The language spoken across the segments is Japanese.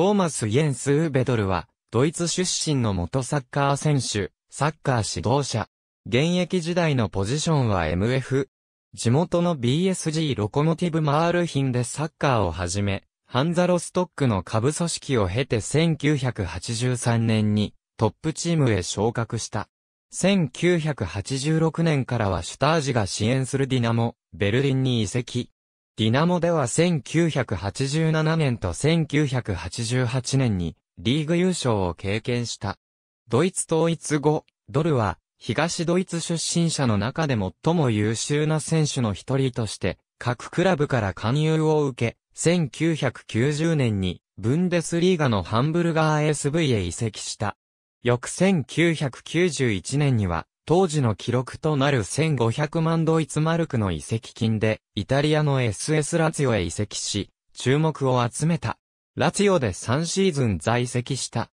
トーマス・イェンス・ウーベドルは、ドイツ出身の元サッカー選手、サッカー指導者。現役時代のポジションは MF。地元の BSG ロコモティブ・マールヒンでサッカーを始め、ハンザロストックの下部組織を経て1983年にトップチームへ昇格した。1986年からはシュタージが支援するディナモ、ベルリンに移籍。ディナモでは1987年と1988年にリーグ優勝を経験した。ドイツ統一後、ドルは東ドイツ出身者の中で最も優秀な選手の一人として各クラブから勧誘を受け、1990年にブンデスリーガのハンブルガー SV へ移籍した。翌1991年には当時の記録となる1500万ドイツマルクの移籍金で、イタリアの SS ラツィオへ移籍し、注目を集めた。ラツィオで3シーズン在籍した。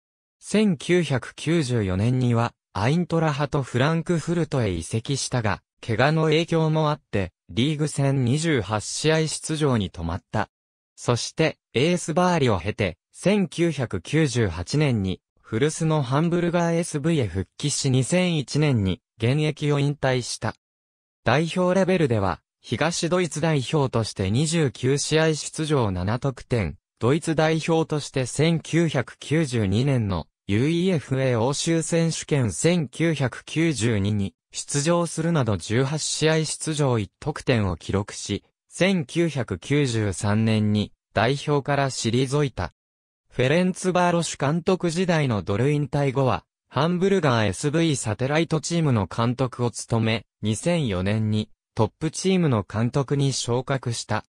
1994年には、アイントラ派とフランクフルトへ移籍したが、怪我の影響もあって、リーグ戦28試合出場に止まった。そして、エースバーリを経て、1998年に古巣のハンブルガー SV へ復帰し2001年に現役を引退した。代表レベルでは、東ドイツ代表として29試合出場7得点、ドイツ代表として1992年の UEFA 欧州選手権1992に出場するなど18試合出場1得点を記録し、1993年に代表から退いた。フェレンツ・バーロシュ監督時代のドル引退後は、ハンブルガー SV サテライトチームの監督を務め、2004年にトップチームの監督に昇格した。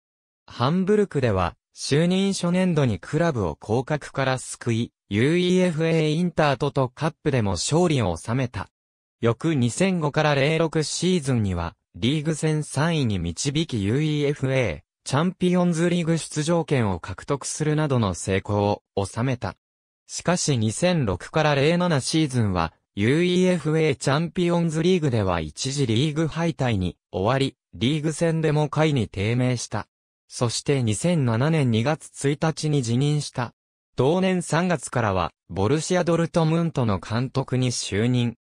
ハンブルクでは、就任初年度にクラブを降格から救い、UEFA インタートとカップでも勝利を収めた。翌2005から06シーズンには、リーグ戦3位に導き UEFA チャンピオンズリーグ出場権を獲得するなどの成功を収めた。しかし2006から07シーズンは UEFA チャンピオンズリーグでは一時リーグ敗退に終わり、リーグ戦でも下位に低迷した。そして2007年2月1日に辞任した。同年3月からは、ボルシア・ドルトムントの監督に就任。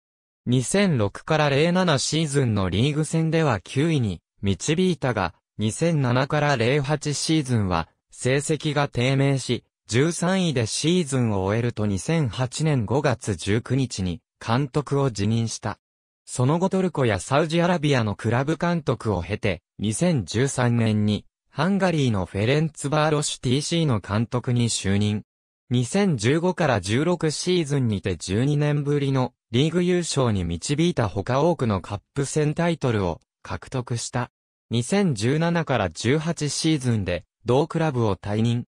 2006から07シーズンのリーグ戦では9位に導いたが、2007から08シーズンは、成績が低迷し、13位でシーズンを終えると2008年5月19日に監督を辞任した。その後トルコやサウジアラビアのクラブ監督を経て、2013年にハンガリーのフェレンツバーロシュ TC の監督に就任。2015から16シーズンにて12年ぶりのリーグ優勝に導いた他多くのカップ戦タイトルを獲得した。2017から18シーズンで、同クラブを退任。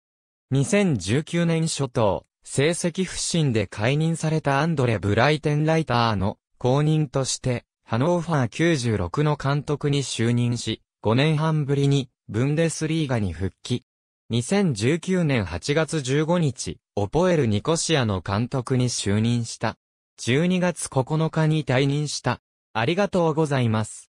2019年初頭、成績不振で解任されたアンドレ・ブライテンライターの後任として、ハノーファー96の監督に就任し、5年半ぶりにブンデスリーガに復帰。2019年8月15日、オポエル・ニコシアの監督に就任した。12月9日に退任した。ありがとうございます。